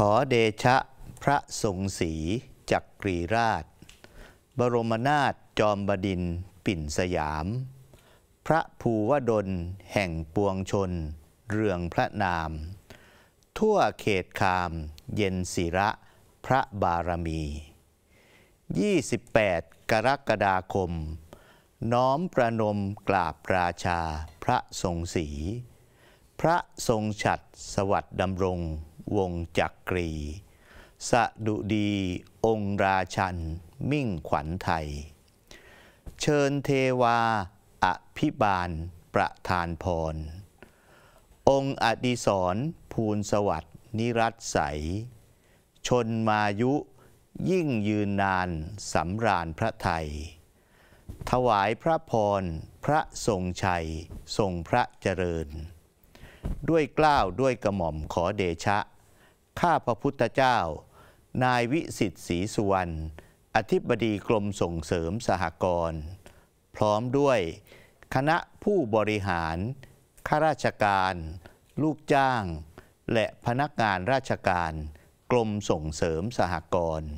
ขอเดชะพระทรงศรีจักรีราช บรมนาถจอมบดินปิ่นสยาม พระภูวดลแห่งปวงชน เรืองพระนาม ทั่วเขตคามเย็นศิระพระบารมี 28กรกฎาคม น้อมประนมกราบราชาพระทรงศรีพระทรงฉัดสวัสดิ์ดำรงวงจักรีสะดุดี องราชันมิ่งขวัญไทย เชิญเทวา อภิบาล ประธานพร องค์อดีศรภูลสวัสดินิรัตใสชนมายุ ยิ่งยืนนานสำราญพระไทย ถวายพระพร พระทรงชัย ทรงพระเจริญ ด้วยกล้าวด้วยกระหม่อมขอเดชะข้าพระพุทธเจ้า นายวิสิทธิ์ศรีสุวรรณอธิบดีกรมส่งเสริมสหกรณ์ พร้อมด้วย คณะผู้บริหารข้าราชการ ลูกจ้าง และพนักงานราชการกรมส่งเสริมสหกรณ์